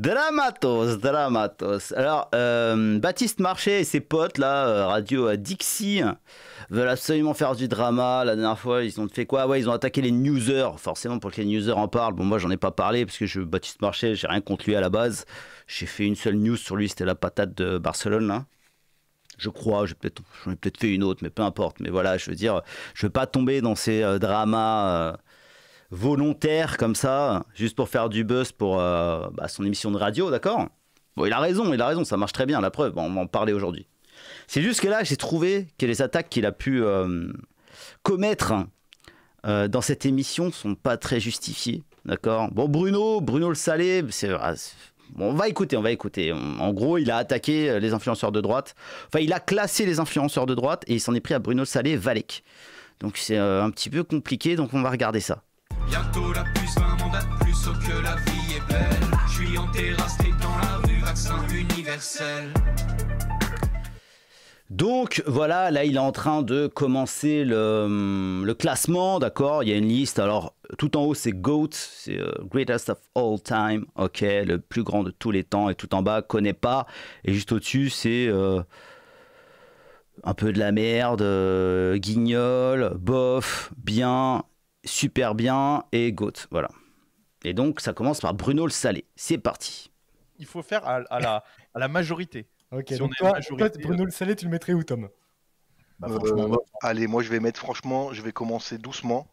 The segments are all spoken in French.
Dramatos, dramatos. Alors, euh, Baptiste Marché et ses potes, là, euh, radio Dixie, veulent absolument faire du drama. La dernière fois, ils ont fait quoi Ouais, ils ont attaqué les newsers, forcément, pour que les newsers en parlent. Bon, moi, j'en ai pas parlé, parce que je, Baptiste Marché, j'ai rien contre lui à la base. J'ai fait une seule news sur lui, c'était la patate de Barcelone, là hein. je crois, j'ai peut-être, j'en ai peut-être fait une autre, mais peu importe. Mais voilà, je veux dire, je veux pas tomber dans ces euh, dramas volontaire comme ça, juste pour faire du buzz pour euh, bah, son émission de radio, d'accord Bon, il a raison, il a raison, ça marche très bien, la preuve, on va en parler aujourd'hui. C'est juste que là, j'ai trouvé que les attaques qu'il a pu euh, commettre euh, dans cette émission sont pas très justifiées, d'accord Bon, Bruno, Bruno le Salé, c'est... Ah, on va écouter, on va écouter. En gros, il a attaqué les influenceurs de droite. Enfin, il a classé les influenceurs de droite et il s'en est pris à Bruno Salé Valek. Donc c'est un petit peu compliqué, donc on va regarder ça. Bientôt la puce, 20 mandats plus, sauf que la vie est belle. Je suis en dans la rue, vaccin universel. Donc voilà, là il est en train de commencer le, classement, d'accord Il y a une liste, alors tout en haut c'est GOAT, c'est euh, Greatest of All Time, ok, le plus grand de tous les temps, et tout en bas, connaît pas, et juste au-dessus c'est euh, un peu de la merde, euh, guignol, bof, bien, super bien et Goat. Voilà. Et donc, ça commence par Bruno le Salé. C'est parti. Il faut faire à, la, majorité. Ok, toi, Bruno le Salé, tu le mettrais où, Tom bah, euh, Allez, moi, je vais mettre, franchement, je vais commencer doucement.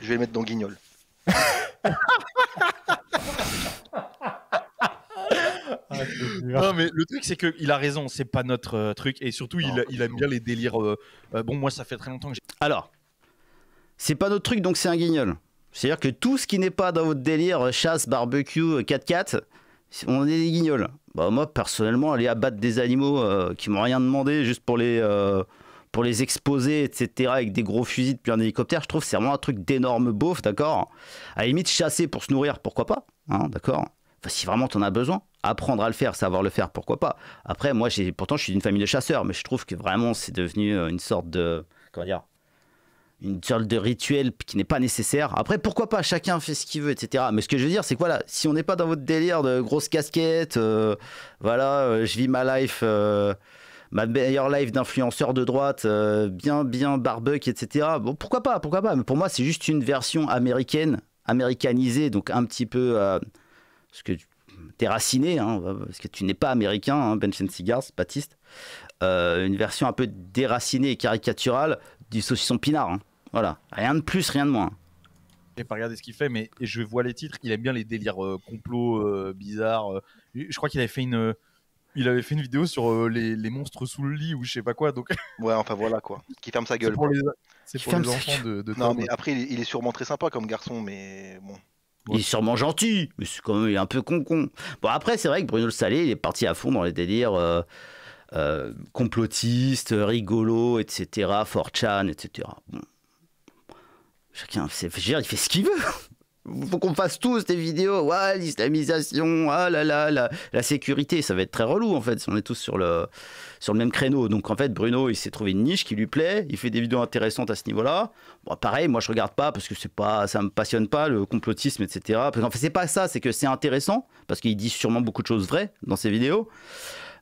Je vais mettre dans Guignol. Ah, non, mais le truc, c'est qu'il a raison, c'est pas notre euh, truc. Et surtout, il, aime bien les délires. Euh, bon, moi, ça fait très longtemps que j'ai. Alors, c'est pas notre truc, donc c'est un guignol. C'est-à-dire que tout ce qui n'est pas dans votre délire, chasse, barbecue, 4x4, on est des guignols. Bah, moi, personnellement, aller abattre des animaux euh, qui m'ont rien demandé juste pour les, euh, pour les exposer, etc., avec des gros fusils depuis un hélicoptère, je trouve c'est vraiment un truc d'énorme beauf, d'accord À la limite, chasser pour se nourrir, pourquoi pas hein, D'accord Enfin, si vraiment t'en as besoin, apprendre à le faire, savoir le faire, pourquoi pas Après, moi, pourtant, je suis d'une famille de chasseurs, mais je trouve que vraiment, c'est devenu euh, une sorte de. Comment dire une sorte de rituel qui n'est pas nécessaire. Après, pourquoi pas, chacun fait ce qu'il veut, etc. Mais ce que je veux dire, c'est que voilà, si on n'est pas dans votre délire de grosse casquette, euh, voilà, euh, je vis ma life, euh, ma meilleure life d'influenceur de droite, bien, bien barbecue, etc. Bon, pourquoi pas, pourquoi pas. Mais pour moi, c'est juste une version américaine, américanisée, donc un petit peu, ce que hein, parce que tu n'es pas américain, hein, Cigars, Baptiste. une version un peu déracinée et caricaturale du saucisson pinard. Hein. Voilà, rien de plus, rien de moins. J'ai pas regardé ce qu'il fait, mais je vois les titres. Il aime bien les délires euh, complots euh, bizarres. Euh. Je crois qu'il avait fait une, il avait fait une vidéo sur les, monstres sous le lit ou je sais pas quoi. Donc ouais, enfin voilà quoi. Qui ferme sa gueule. C'est pour les, c'est enfants de, Non, mais après il est sûrement très sympa comme garçon, mais bon. Il est sûrement gentil, mais c'est quand même il est un peu con con. Bon après c'est vrai que Bruno le Salé il est parti à fond dans les délires. Euh, complotistes, complotiste, rigolo, etc., fortchan chan etc. Bon. Chacun, fait, il fait ce qu'il veut. Il faut qu'on fasse tous des vidéos. Ouais, l'islamisation, ah la, la, sécurité, ça va être très relou en fait. On est tous sur le, sur le même créneau. Donc en fait, Bruno, il s'est trouvé une niche qui lui plaît. Il fait des vidéos intéressantes à ce niveau-là. pareil, moi je regarde pas parce que c'est pas, ça me passionne pas le complotisme, etc. Parce fait, c'est pas ça, c'est que c'est intéressant parce qu'il dit sûrement beaucoup de choses vraies dans ses vidéos.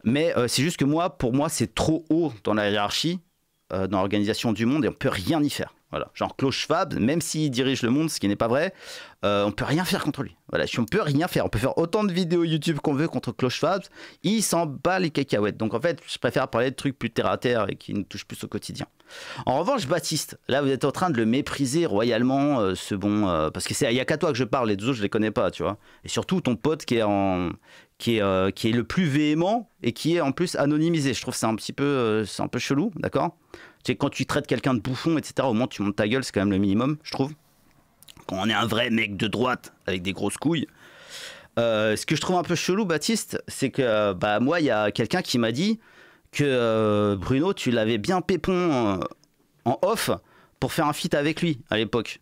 Mais euh, c'est juste que moi, pour moi, c'est trop haut dans la hiérarchie, euh, dans l'organisation du monde, et on peut rien y faire. Genre Klaus Schwab, même s'il dirige le monde, ce qui n'est pas vrai, euh, on peut rien faire contre lui. Voilà, si on peut rien faire, on peut faire autant de vidéos YouTube qu'on veut contre Klaus Schwab, il s'en bat les cacahuètes. Donc en fait, je préfère parler de trucs plus terre à terre et qui nous touchent plus au quotidien. En revanche, Baptiste, là vous êtes en train de le mépriser royalement, euh, ce bon, euh, parce que c'est il y a qu'à toi que je parle, les deux autres je les connais pas, tu vois. Et surtout ton pote qui est le plus véhément et qui est en plus anonymisé. Je trouve ça un petit peu, c'est un peu chelou, d'accord sais, quand tu traites quelqu'un de bouffon, etc., au moins tu montes ta gueule, c'est quand même le minimum, je trouve. Quand on est un vrai mec de droite avec des grosses couilles. Euh, ce que je trouve un peu chelou, Baptiste, c'est que bah, moi, il y a quelqu'un qui m'a dit que euh, Bruno, tu l'avais bien pépon euh, en, off pour faire un feat avec lui à l'époque.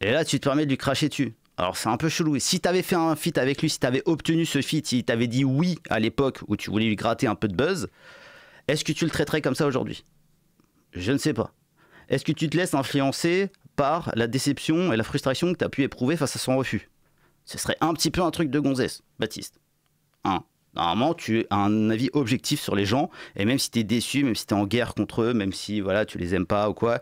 Et là, tu te permets de lui cracher dessus. Alors c'est un peu chelou. Et si avais fait un feat avec lui, si tu avais obtenu ce feat, si t'avais dit oui à l'époque où tu voulais lui gratter un peu de buzz, est-ce que tu le traiterais comme ça aujourd'hui je ne sais pas. Est-ce que tu te laisses influencer par la déception et la frustration que tu as pu éprouver face à son refus Ce serait un petit peu un truc de gonzesse, Baptiste. Hein Normalement, tu as un avis objectif sur les gens, et même si tu es déçu, même si tu es en guerre contre eux, même si voilà, tu les aimes pas ou quoi,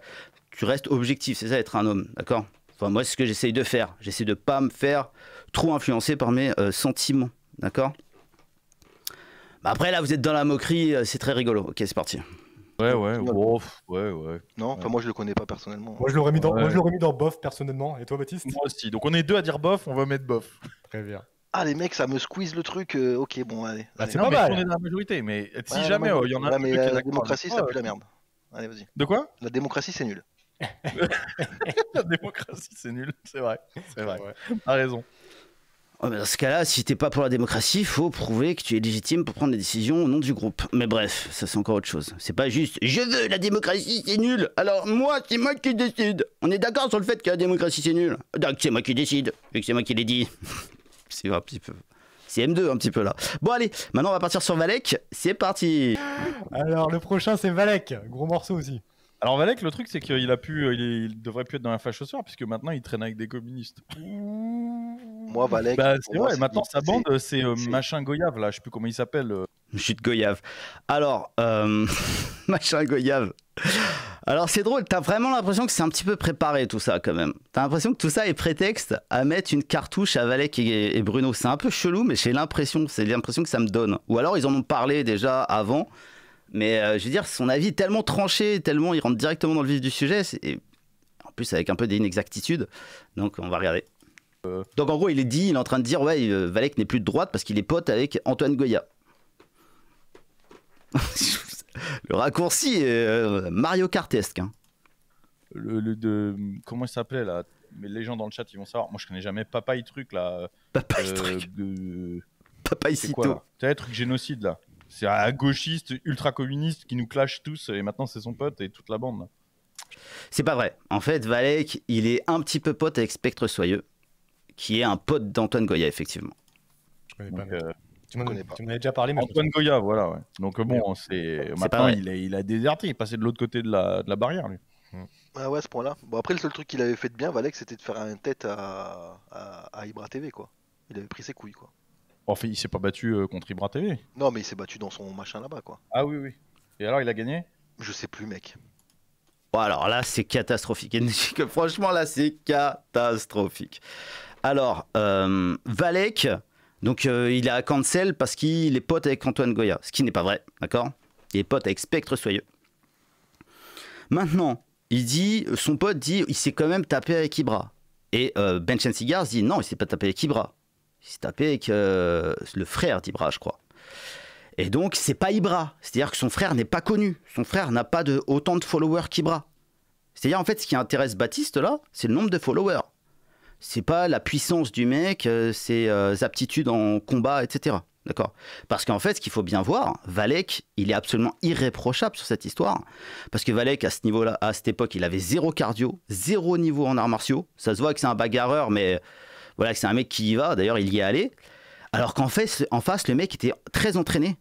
tu restes objectif, c'est ça être un homme, d'accord Enfin, moi, c'est ce que j'essaye de faire. J'essaie de pas me faire trop influencer par mes euh, sentiments, d'accord bah, Après, là, vous êtes dans la moquerie, euh, c'est très rigolo. Ok, c'est parti. Ouais, ouais, bof, ouais, ouais. Non, enfin, moi je le connais pas personnellement. Moi je l'aurais mis, dans... mis, dans bof personnellement. Et toi, Baptiste Moi aussi. Donc on est deux à dire bof, on va mettre bof. Très bien. Ah, les mecs, ça me squeeze le truc. Euh, ok, bon, allez. Bah, c'est pas mal. On est dans la majorité, mais si jamais oh, il y en a un mais La démocratie, ça pue la merde. Allez, vas-y. De quoi La démocratie, c'est nul. la démocratie, c'est nul, c'est vrai. C'est vrai. T'as raison. Oh, dans ce cas-là, si t'es pas pour la démocratie, faut prouver que tu es légitime pour prendre des décisions au nom du groupe. Mais bref, ça c'est encore autre chose. C'est pas juste je veux la démocratie, c'est nul. Alors moi, c'est moi qui décide. On est d'accord sur le fait que la démocratie c'est nul. Donc c'est moi qui décide et que c'est moi qui l'ai dit. c'est un petit peu. C'est M2 un petit peu là. Bon allez, maintenant on va partir sur Valek. C'est parti. Alors le prochain c'est Valek, gros morceau aussi. Alors Valek, le truc c'est qu'il a pu, euh, il, devrait plus être dans la fâche chaussure puisque maintenant il traîne avec des communistes. Bah, c'est vrai, maintenant sa bande, euh, c'est Machin Goyave, là, je sais plus comment il s'appelle. Chute euh. Goyave. Alors, euh, Machin Goyave. Alors c'est drôle, t'as vraiment l'impression que c'est un petit peu préparé tout ça quand même. T'as l'impression que tout ça est prétexte à mettre une cartouche à Valek et, Bruno. C'est un peu chelou, mais j'ai l'impression, c'est l'impression que ça me donne. Ou alors ils en ont parlé déjà avant, mais je veux dire, son avis est tellement tranché, tellement il rentre directement dans le vif du sujet, et en plus avec un peu d'inexactitude. Donc on va regarder. Euh, donc en gros, il est dit, il est en train de dire, ouais, euh, Valek n'est plus de droite parce qu'il est pote avec Antoine Goya. le raccourci euh, Mario Kartesque. Hein. Le, de, comment il s'appelait là Mais les gens dans le chat, ils vont savoir. Moi, je connais jamais et Truc là. papa Papa Truc. De... truc génocide là. C'est un gauchiste ultra communiste qui nous clash tous et maintenant c'est son pote et toute la bande. C'est pas vrai. En fait, Valek, il est un petit peu pote avec Spectre Soyeux qui est un pote d'Antoine Goya, effectivement. Je connais pas. Euh, tu m'en avais déjà parlé. Mais Antoine Goya, voilà. Ouais. Donc bon, c'est maintenant il a, il a, déserté, il est passé de l'autre côté de la, barrière, lui. Ah ouais, à ce point-là. Bon, après, le seul truc qu'il avait fait de bien, Valek, c'était de faire un tête à, à, Ibra TV, quoi. Il avait pris ses couilles, quoi. en fait, il s'est pas battu euh, contre Ibra TV. Non, mais il s'est battu dans son machin là-bas, quoi. Ah oui, oui. Et alors, il a gagné Je sais plus, mec. Bon, alors là, c'est catastrophique. Franchement, là, c'est catastrophique. Alors, euh, Valek, donc euh, est il a cancel parce qu'il est pote avec Antoine Goya, ce qui n'est pas vrai, d'accord Il est pote avec Spectre Soyeux. Maintenant, il dit, son pote dit, il s'est quand même tapé avec Ibra. Et euh, Ben Ben Cigars dit, non, il s'est pas tapé avec Ibra. Il s'est tapé avec le frère d'Ibra, je crois. Et donc, c'est pas Ibra. C'est-à-dire que son frère n'est pas connu. Son frère n'a pas de, autant de followers qu'Ibra. C'est-à-dire, en fait, ce qui intéresse Baptiste, là, c'est le nombre de followers c'est pas la puissance du mec, euh, ses euh, aptitudes en combat, etc. D'accord Parce qu'en fait, ce qu'il faut bien voir, Valek, il est absolument irréprochable sur cette histoire. Parce que Valek, à ce niveau-là, à cette époque, il avait zéro cardio, zéro niveau en arts martiaux. Ça se voit que c'est un bagarreur, mais voilà, c'est un mec qui y va. D'ailleurs, il y est allé. Alors qu'en fait, en face, le mec était très entraîné,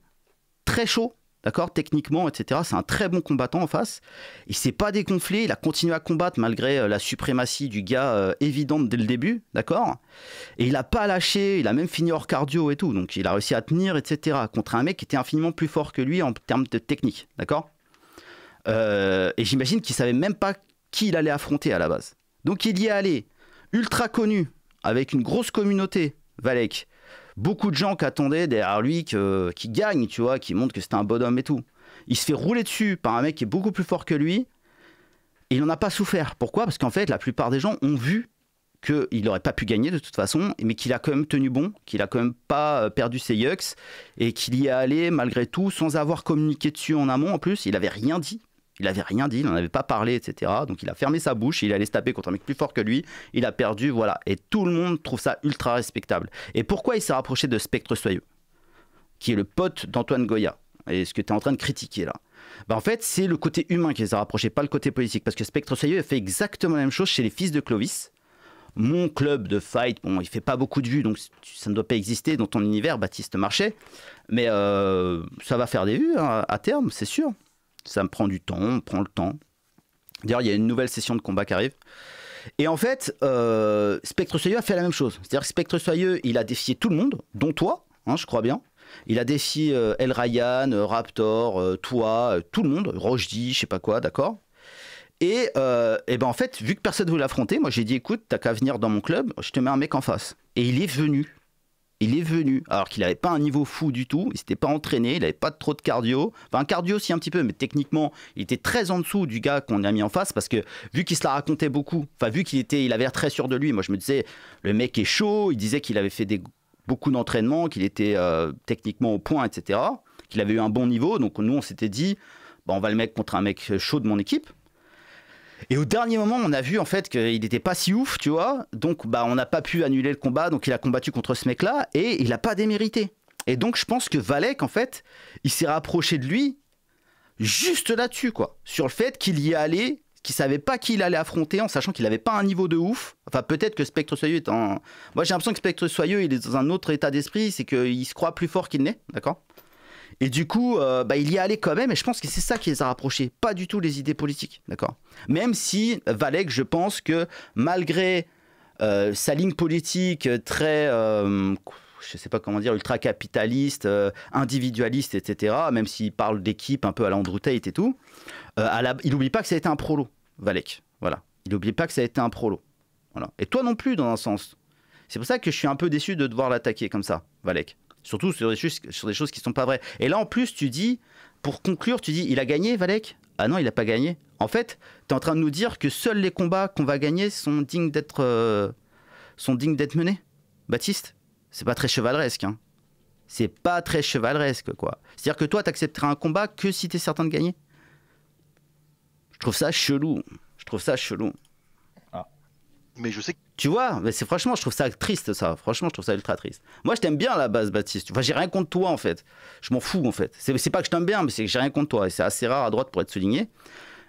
très chaud, d'accord Techniquement, etc. C'est un très bon combattant en face. Il s'est pas déconflé, il a continué à combattre malgré euh, la suprématie du gars euh, évidente dès le début, d'accord Et il a pas lâché, il a même fini hors cardio et tout, donc il a réussi à tenir, etc. Contre un mec qui était infiniment plus fort que lui en termes de technique, d'accord euh, Et j'imagine qu'il savait même pas qui il allait affronter à la base. Donc il y est allé, ultra connu, avec une grosse communauté, Valek beaucoup de gens qui attendaient derrière lui que, qui gagne, tu vois, qui montre que c'était un bonhomme et tout. Il se fait rouler dessus par un mec qui est beaucoup plus fort que lui. il n'en a pas souffert. Pourquoi Parce qu'en fait, la plupart des gens ont vu qu'il n'aurait pas pu gagner de toute façon, mais qu'il a quand même tenu bon, qu'il a quand même pas euh, perdu ses yucks, et qu'il y est allé malgré tout sans avoir communiqué dessus en amont. En plus, il n'avait rien dit. Il n'avait rien dit, il n'en avait pas parlé, etc. Donc il a fermé sa bouche, il allait se taper contre un mec plus fort que lui, il a perdu, voilà. Et tout le monde trouve ça ultra respectable. Et pourquoi il s'est rapproché de Spectre Soyeux, qui est le pote d'Antoine Goya Et ce que tu es en train de critiquer là. Bah en fait, c'est le côté humain qui s'est rapproché, pas le côté politique. Parce que Spectre Soyeux a fait exactement la même chose chez les fils de Clovis. Mon club de fight, bon, il fait pas beaucoup de vues, donc ça ne doit pas exister dans ton univers, Baptiste Marchais. Mais euh, ça va faire des vues hein, à terme, c'est sûr. Ça me prend du temps, on prend le temps. D'ailleurs, il y a une nouvelle session de combat qui arrive. Et en fait, euh, Spectre Soyeux a fait la même chose. C'est-à-dire que Spectre Soyeux, il a défié tout le monde, dont toi, hein, je crois bien. Il a défié euh, El Ryan, euh, Raptor, toi, tout le monde, Rojdi, je sais pas quoi, d'accord et, et, ben en fait, vu que personne ne voulait l'affronter, moi j'ai dit écoute, t'as qu'à venir dans mon club, je te mets un mec en face. Et il est venu il est venu, alors qu'il n'avait pas un niveau fou du tout, il s'était pas entraîné, il n'avait pas trop de cardio, enfin un cardio aussi un petit peu, mais techniquement, il était très en dessous du gars qu'on a mis en face, parce que vu qu'il se la racontait beaucoup, enfin vu qu'il était, il avait l'air très sûr de lui, moi je me disais, le mec est chaud, il disait qu'il avait fait beaucoup d'entraînements, qu'il était euh, techniquement au point, etc., qu'il avait eu un bon niveau, donc nous on s'était dit, bah, on va le mettre contre un mec chaud de mon équipe, et au dernier moment, on a vu en fait qu'il n'était pas si ouf, tu vois. Donc, bah, on n'a pas pu annuler le combat. Donc, il a combattu contre ce mec-là et il n'a pas démérité. Et donc, je pense que Valek, en fait, il s'est rapproché de lui juste là-dessus, quoi. Sur le fait qu'il y allait, qu'il savait pas qui il allait affronter en sachant qu'il n'avait pas un niveau de ouf. Enfin, peut-être que Spectre Soyeux est en. Moi, j'ai l'impression que Spectre Soyeux, il est dans un autre état d'esprit. C'est qu'il se croit plus fort qu'il n'est, d'accord et du coup, euh, bah, il y est allé quand même, et je pense que c'est ça qui les a rapprochés, pas du tout les idées politiques, d'accord Même si Valek, je pense que malgré euh, sa ligne politique très, euh, je sais pas comment dire, ultra-capitaliste, individualiste, etc., même s'il parle d'équipe un peu à l'Andrew et tout, à il n'oublie pas que ça a été un prolo, Valek, voilà. Il n'oublie pas que ça a été un prolo, voilà. Et toi non plus, dans un sens. C'est pour ça que je suis un peu déçu de devoir l'attaquer comme ça, Valek. Surtout sur des, choses, qui ne sont pas vraies. Et là, en plus, tu dis, pour conclure, tu dis, il a gagné, Valek Ah non, il n'a pas gagné. En fait, tu es en train de nous dire que seuls les combats qu'on va gagner sont dignes d'être euh, d'être menés, Baptiste C'est pas très chevaleresque. Hein. C'est pas très chevaleresque, quoi. C'est-à-dire que toi, tu t'accepteras un combat que si tu es certain de gagner. Je trouve ça chelou. Je trouve ça chelou mais je sais que... Tu vois, mais c'est franchement, je trouve ça triste ça. Franchement, je trouve ça ultra triste. Moi, je t'aime bien à la base, Baptiste. Enfin, j'ai rien contre toi en fait. Je m'en fous en fait. C'est pas que je t'aime bien, mais c'est que j'ai rien contre toi. Et c'est assez rare à droite pour être souligné.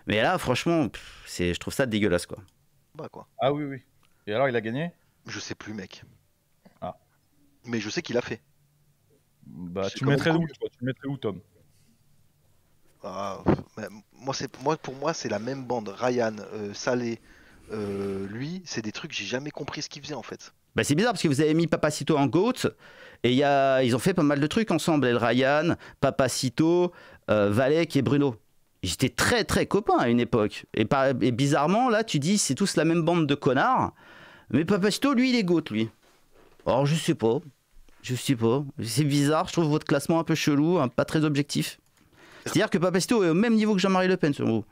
Mais là, franchement, c'est, je trouve ça dégueulasse quoi. Bah quoi. Ah oui, oui. Et alors, il a gagné Je sais plus, mec. Ah. Mais je sais qu'il a fait. Bah, tu mettrais, où, toi tu mettrais où, Tom ah, moi, c'est, moi, pour moi, c'est la même bande. Ryan, euh, Salé, euh, lui, c'est des trucs, j'ai jamais compris ce qu'il faisait en fait. Bah c'est bizarre parce que vous avez mis Papacito en GOAT et y a, ils ont fait pas mal de trucs ensemble. El Ryan, Papacito, euh, Valek et Bruno. J'étais très très copains à une époque. Et, bizarrement, là, tu dis, c'est tous la même bande de connards. Mais Papacito, lui, il est GOAT, lui. Or je sais pas. Je sais pas. C'est bizarre. Je trouve votre classement un peu chelou, hein, pas très objectif. C'est-à-dire que Papacito est au même niveau que Jean-Marie Le Pen, selon vous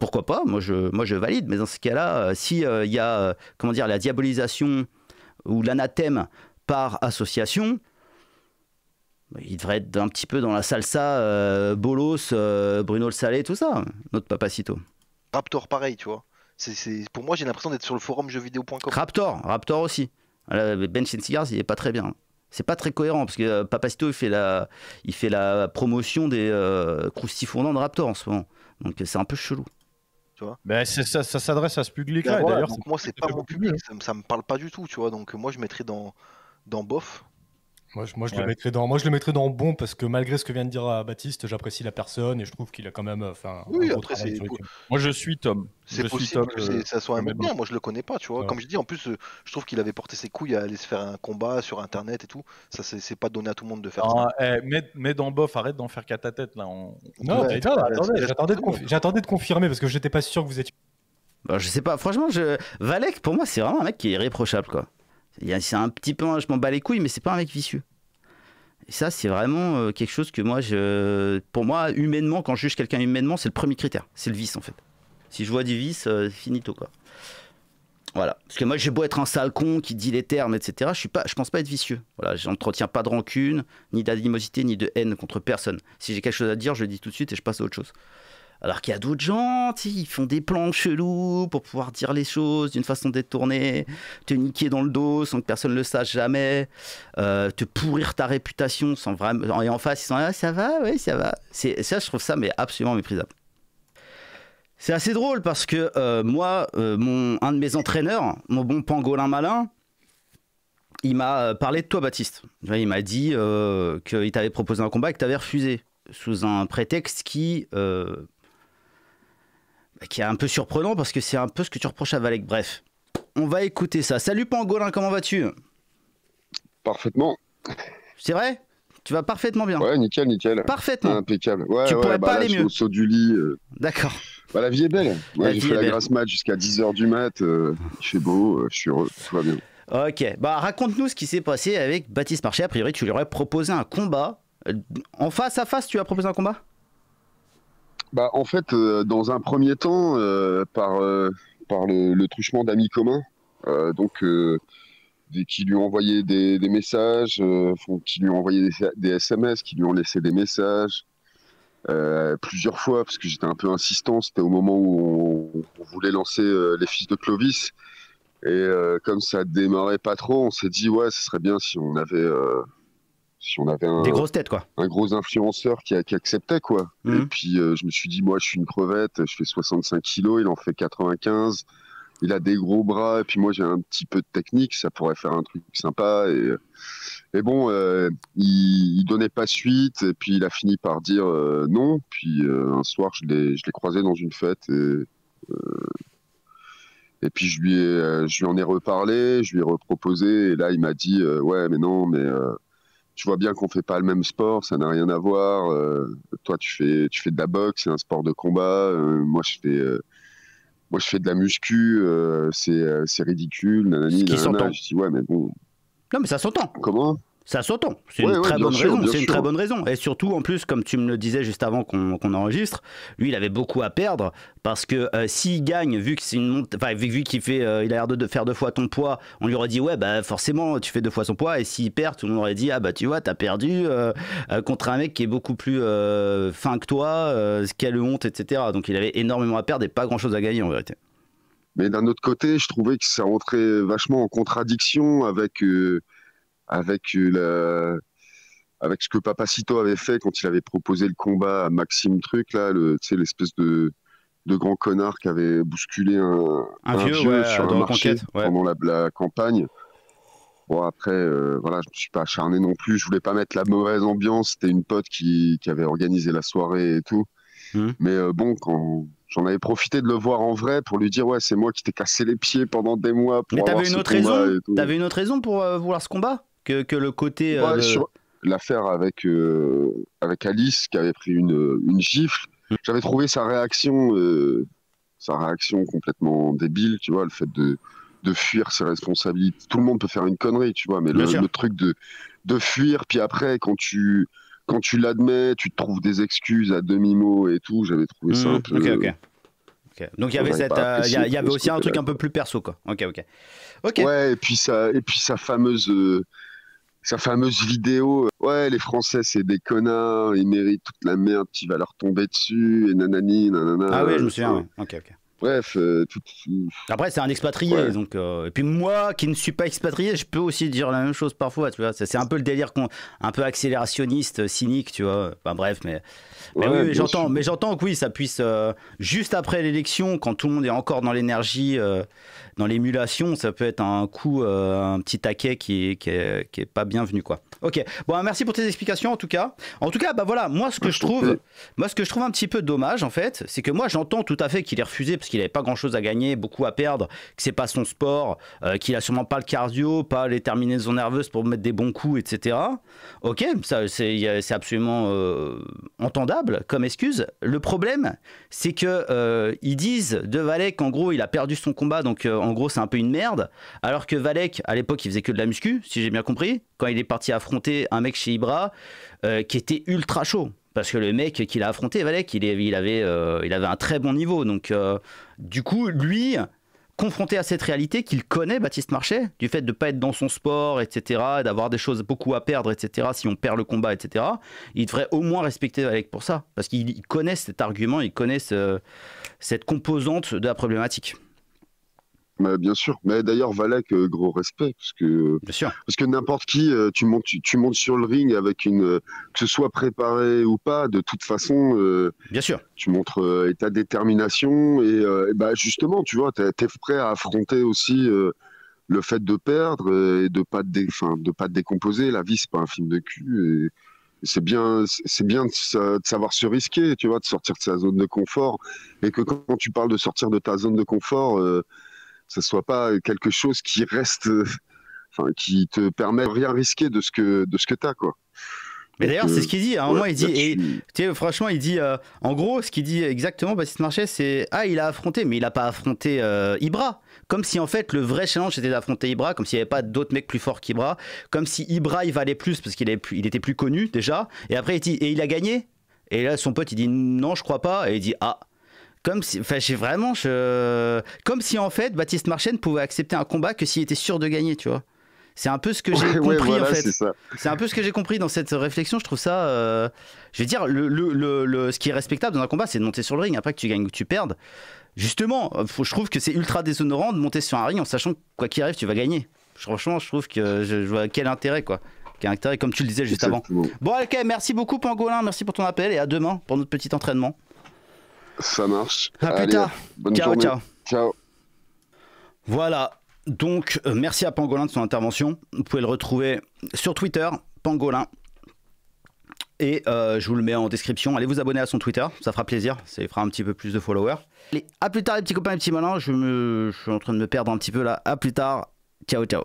pourquoi pas Moi, je, moi, je valide. Mais dans ce cas-là, euh, si euh, il y a euh, comment dire la diabolisation ou l'anathème par association, bah, il devrait être un petit peu dans la salsa Bolos, Bruno le Salé, tout ça, notre papacito. Raptor, pareil, tu vois. Pour moi, j'ai l'impression d'être sur le forum jeuxvideo.com. Raptor, Raptor aussi. Ben Cigars, il est pas très bien. C'est pas très cohérent parce que Papa Papacito il fait la, il fait la promotion des croustifondants de Raptor en ce moment. Donc c'est un peu chelou. Ben, ça, s'adresse à ce public-là. d'ailleurs, moi, c'est pas mon public, ça, hein. ça, me parle pas du tout, tu vois. Donc, moi, je mettrais dans, dans bof. Moi, je, le mettrais dans, moi, je le dans bon parce que malgré ce que vient de dire euh, Baptiste, j'apprécie la personne et je trouve qu'il a quand même euh, enfin. Oui, après, Moi, je suis Tom. C'est possible que euh, ça soit un mec Moi, je le connais pas, tu vois. Comme je dis, en plus, je trouve qu'il avait porté ses couilles à aller se faire un combat sur Internet et tout. Ça, c'est pas donné à tout le monde de faire ah, ça. Eh, mets, dans bof, arrête d'en faire qu'à ta tête là. Non, attendez, j'attendais de, de, confirmer parce que j'étais pas sûr que vous étiez. Bah, je sais pas. Franchement, je... Valek, pour moi, c'est vraiment un mec qui est irréprochable, quoi. C'est un petit peu, je m'en bats les couilles, mais c'est pas un mec vicieux. Et ça, c'est vraiment euh, quelque chose que moi, je, pour moi, humainement, quand je juge quelqu'un humainement, c'est le premier critère. C'est le vice, en fait. Si je vois du vice, euh, finito, quoi. Voilà. Parce que moi, j'ai beau être un sale con qui dit les termes, etc. Je suis pas, je pense pas être vicieux. Voilà, j'entretiens pas de rancune, ni d'animosité, ni de haine contre personne. Si j'ai quelque chose à dire, je le dis tout de suite et je passe à autre chose. Alors qu'il y a d'autres gens, ils font des plans chelous pour pouvoir dire les choses d'une façon détournée, te niquer dans le dos sans que personne ne le sache jamais, euh, te pourrir ta réputation sans vraiment. Et en face, ils sont là, ah, ça va, oui, ça va. ça, je trouve ça mais absolument méprisable. C'est assez drôle parce que euh, moi, euh, mon, un de mes entraîneurs, mon bon pangolin malin, il m'a parlé de toi, Baptiste. Il m'a dit euh, qu'il t'avait proposé un combat et que t'avais refusé, sous un prétexte qui bah, qui est un peu surprenant parce que c'est un peu ce que tu reproches à Valek. Bref, on va écouter ça. Salut Pangolin, comment vas-tu Parfaitement. C'est vrai tu vas parfaitement bien. Ouais, nickel, nickel. Parfaitement. Impeccable. Ouais, tu pourrais bah, pas aller mieux. Au saut du lit. Euh. D'accord. Bah, la vie est belle. Ouais, j'ai fait la grasse mat jusqu'à 10h du mat. Je euh, il beau, euh, je suis heureux, tout va bien. Ok, bah raconte-nous ce qui s'est passé avec Baptiste Marché. A priori, tu lui aurais proposé un combat. En face à face, tu as proposé un combat bah, En fait, euh, dans un premier temps, euh, par, euh, par le, le truchement d'amis communs, donc, qui lui ont envoyé des, messages, qui lui ont envoyé des, SMS, qui lui ont laissé des messages. plusieurs fois parce que j'étais un peu insistant c'était au moment où on, voulait lancer les fils de Clovis et comme ça démarrait pas trop on s'est dit ouais ce serait bien si on avait si on avait un, des grosses têtes quoi un gros influenceur qui, acceptait quoi mmh. et puis euh, je me suis dit moi je suis une crevette je fais 65 kilos il en fait 95 il a des gros bras et puis moi j'ai un petit peu de technique ça pourrait faire un truc sympa et, et bon euh, il, ne donnait pas suite et puis il a fini par dire euh, non puis un soir je l'ai je l'ai croisé dans une fête et et puis je lui, je lui en ai reparlé, je lui ai reproposé, et là il m'a dit ouais mais non mais tu vois bien qu'on fait pas le même sport, ça n'a rien à voir. Euh, toi, tu fais, tu fais de la boxe, c'est un sport de combat. Euh, moi, je fais, euh, moi, je fais de la muscu. c'est, ridicule. Nanani, Ce qui s'entend. Je dis ouais, mais bon. Non, mais ça s'entend. Comment ça s'entend. C'est une très bonne raison. une très bonne raison. Et surtout, en plus, comme tu me le disais juste avant qu'on enregistre, lui, il avait beaucoup à perdre parce que si euh, s'il gagne, vu que c'est une enfin, qu'il fait, euh, il a l'air de, faire deux fois ton poids, on lui aurait dit ouais, bah forcément, tu fais deux fois son poids. Et s'il perd, tout le monde aurait dit ah bah tu vois, t'as perdu euh, contre un mec qui est beaucoup plus fin que toi, quelle honte, etc. Donc il avait énormément à perdre et pas grand chose à gagner en vérité. Mais d'un autre côté, je trouvais que ça rentrait vachement en contradiction avec avec euh, le avec ce que Papacito avait fait quand il avait proposé le combat à Maxime Truc, là, le, l'espèce de, de grand connard qui avait bousculé un, un, vieux, sur un marché pendant la, campagne. Bon, après, euh, voilà, je ne me suis pas acharné non plus. Je voulais pas mettre la mauvaise ambiance. C'était une pote qui, qui, avait organisé la soirée et tout. Hmm. Mais euh, bon, quand j'en avais profité de le voir en vrai pour lui dire Ouais, c'est moi qui t'ai cassé les pieds pendant des mois. Pour Mais t'avais une, autre raison. une autre raison pour vouloir ce combat que, que le côté. Euh, bah, l'affaire avec, euh, avec Alice qui avait pris une, une gifle, mm. j'avais trouvé sa réaction, euh, sa réaction complètement débile, tu vois, le fait de, de fuir ses responsabilités. Tout le monde peut faire une connerie, tu vois, mais le, truc de, de fuir, puis après, quand tu. Quand tu l'admets, tu te trouves des excuses à demi-mot et tout. J'avais trouvé ça mm. un peu. ok. Donc il y avait, y avait aussi un truc un peu plus perso quoi. Ok ok. Ok. Ouais et puis sa et puis sa fameuse sa fameuse vidéo euh, ouais les Français c'est des connards ils méritent toute la merde qui va leur tomber dessus et nanani nanana ah oui je me euh, souviens ok ok Bref, euh, Après, c'est un expatrié, donc. Euh, et puis moi, qui ne suis pas expatrié, je peux aussi dire la même chose parfois, tu vois. C'est un peu le délire qu'on, un peu accélérationniste, cynique, tu vois. bref, mais, j'entends, mais j'entends que oui, ça puisse euh, juste après l'élection, quand tout le monde est encore dans l'énergie, dans l'émulation, ça peut être un coup, un petit taquet qui, qui, est, qui est pas bienvenu, quoi. Ok. Bon, bah, merci pour tes explications en tout cas. En tout cas, bah voilà, moi ce que je trouve, moi ce que je trouve un petit peu dommage en fait, c'est que moi j'entends tout à fait qu'il est refusé qu'il n'avait pas grand-chose à gagner, beaucoup à perdre, que c'est pas son sport, euh, qu'il a sûrement pas le cardio, pas les terminaisons nerveuses pour mettre des bons coups, etc. Ok, ça c'est absolument euh, entendable comme excuse. Le problème, c'est que euh, ils disent de Valek qu'en gros il a perdu son combat, donc en gros c'est un peu une merde, alors que Valek à l'époque il faisait que de la muscu, si j'ai bien compris, quand il est parti affronter un mec chez Ibra qui était ultra chaud parce que le mec qu'il a affronté, Valek, il, il, avait, euh, avait un très bon niveau. Donc, euh, du coup, lui, confronté à cette réalité qu'il connaît, Baptiste Marchais, du fait de ne pas être dans son sport, etc., d'avoir des choses beaucoup à perdre, etc., si on perd le combat, etc., il devrait au moins respecter Valek pour ça. Parce qu'il connaît cet argument, il connaît cette composante de la problématique. Mais bah, bien sûr. Mais d'ailleurs, Valak, euh, gros respect, parce que, Parce que n'importe qui, euh, tu montes, tu, montes sur le ring avec une. Euh, que ce soit préparé ou pas, de toute façon. bien sûr. Tu montres ta détermination et, bah, justement, tu vois, tu es, prêt à affronter aussi le fait de perdre et de pas de de pas te décomposer. La vie, c'est pas un film de cul. Et, c'est bien, c'est bien de, savoir se risquer, tu vois, de sortir de sa zone de confort, et que quand tu parles de sortir de ta zone de confort, ce soit pas quelque chose qui reste, euh, enfin, qui te permet de rien risquer de ce que, de ce que as quoi. Mais d'ailleurs, c'est ce euh, qu'il dit. Hein. À un il dit, et tu franchement, il dit, euh, en gros, ce qu'il dit exactement, ça marchait c'est Ah, il a affronté, mais il n'a pas affronté Ibra. Comme si, en fait, le vrai challenge c'était d'affronter Ibra, comme s'il n'y avait pas d'autres mecs plus forts qu'Ibra. Comme si Ibra, il valait plus parce qu'il il était plus connu déjà. Et après, il dit Et il a gagné. Et là, son pote, il dit Non, je crois pas. Et il dit Ah. Comme si, j'ai vraiment, comme si en fait Baptiste Marchand pouvait accepter un combat que s'il était sûr de gagner, tu vois. C'est un peu ce que j'ai compris en fait. C'est un peu ce que j'ai compris dans cette réflexion. Je trouve ça, euh, je veux dire, le, le, ce qui est respectable dans un combat, c'est de monter sur le ring. Après que tu gagnes ou que tu perdes, justement, je trouve que c'est ultra déshonorant de monter sur un ring en sachant quoi qu'il arrive, tu vas gagner. Franchement, je trouve que je, vois quel intérêt quoi. Quel intérêt, comme tu le disais juste avant. Bon, ok, merci beaucoup Pangolin, merci pour ton appel et à demain pour notre petit entraînement. Ça marche. À plus tard. Bonne ciao, ciao. Ciao. Voilà. Donc, euh, merci à Pangolin de son intervention. Vous pouvez le retrouver sur Twitter, Pangolin. Et euh, je vous le mets en description. Allez vous abonner à son Twitter, ça fera plaisir. Ça fera un petit peu plus de followers. Allez, à plus tard, les petits copains et petits malins. Je, me... je suis en train de me perdre un petit peu là. À plus tard. Ciao, ciao.